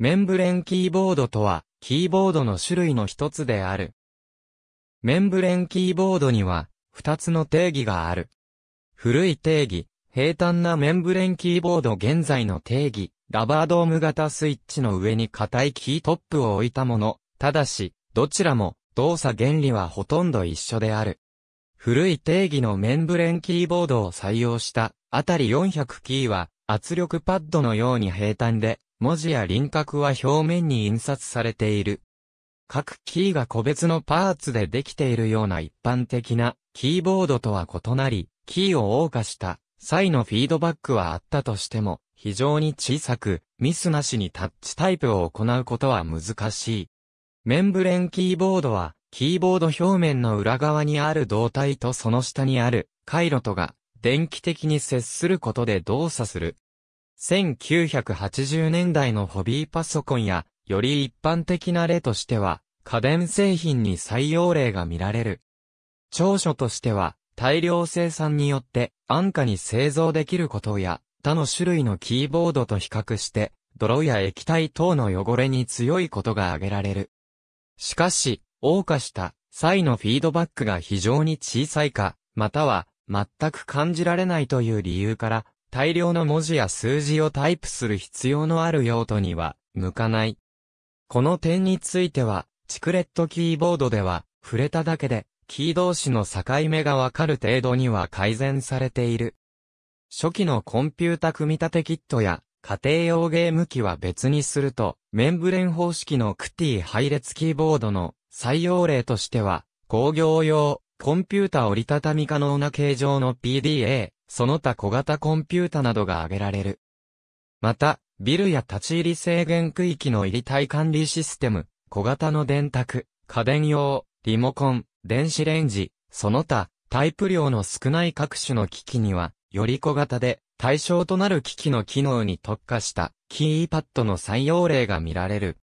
メンブレンキーボードとは、キーボードの種類の一つである。メンブレンキーボードには、二つの定義がある。古い定義、平坦なメンブレンキーボード現在の定義、ラバードーム型スイッチの上に硬いキートップを置いたもの、ただし、どちらも動作原理はほとんど一緒である。古い定義のメンブレンキーボードを採用した、あたり400キーは圧力パッドのように平坦で、文字や輪郭は表面に印刷されている。各キーが個別のパーツでできているような一般的なキーボードとは異なり、キーを謳歌した際のフィードバックはあったとしても、非常に小さく、ミスなしにタッチタイプを行うことは難しい。メンブレンキーボードは、キーボード表面の裏側にある胴体とその下にある回路とが、電気的に接することで動作する。1980年代のホビーパソコンや、より一般的な例としては、家電製品に採用例が見られる。長所としては、大量生産によって安価に製造できることや、他の種類のキーボードと比較して、泥や液体等の汚れに強いことが挙げられる。しかし、謳歌した際のフィードバックが非常に小さいか、または全く感じられないという理由から、大量の文字や数字をタイプする必要のある用途には向かない。この点については、チクレットキーボードでは、触れただけで、キー同士の境目がわかる程度には改善されている。初期のコンピュータ組み立てキットや、家庭用ゲーム機は別にすると、メンブレン方式のクティ配列キーボードの採用例としては、工業用、コンピュータ折りたたみ可能な形状の PDA、その他小型コンピュータなどが挙げられる。また、ビルや立ち入り制限区域の入り体管理システム、小型の電卓、家電用、リモコン、電子レンジ、その他、タイプ量の少ない各種の機器には、より小型で対象となる機器の機能に特化したキーパッドの採用例が見られる。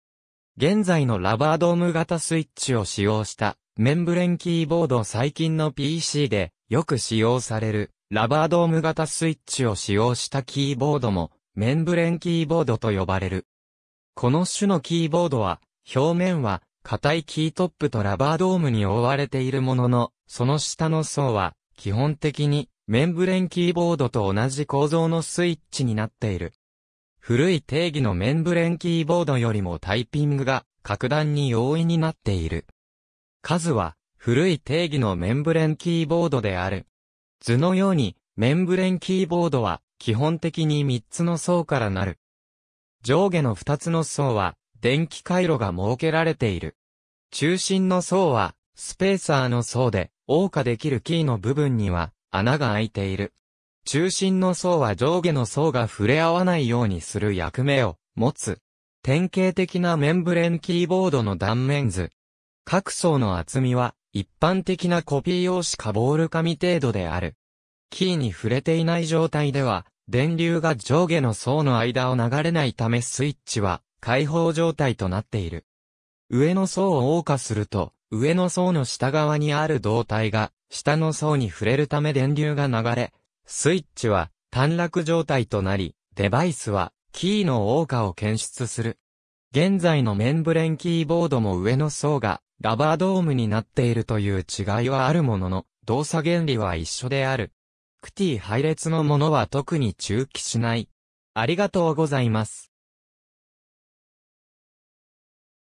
現在のラバードーム型スイッチを使用したメンブレンキーボード最近の PC でよく使用される。ラバードーム型スイッチを使用したキーボードも、メンブレンキーボードと呼ばれる。この種のキーボードは、表面は、硬いキートップとラバードームに覆われているものの、その下の層は、基本的に、メンブレンキーボードと同じ構造のスイッチになっている。古い定義のメンブレンキーボードよりもタイピングが、格段に容易になっている。数は、古い定義のメンブレンキーボードである図のように、メンブレンキーボードは、基本的に3つの層からなる。上下の2つの層は、電気回路が設けられている。中心の層は、スペーサーの層で、謳歌できるキーの部分には、穴が開いている。中心の層は上下の層が触れ合わないようにする役目を持つ。典型的なメンブレンキーボードの断面図。各層の厚みは一般的なコピー用紙かボール紙程度である。キーに触れていない状態では、電流が上下の層の間を流れないためスイッチは開放状態となっている。上の層を謳歌すると、上の層の下側にある胴体が、下の層に触れるため電流が流れ、スイッチは短絡状態となり、デバイスはキーの謳歌を検出する。現在のメンブレンキーボードも上の層がラバードームになっているという違いはあるものの、動作原理は一緒である。クティ配列のものは特に中期しない。ありがとうございます。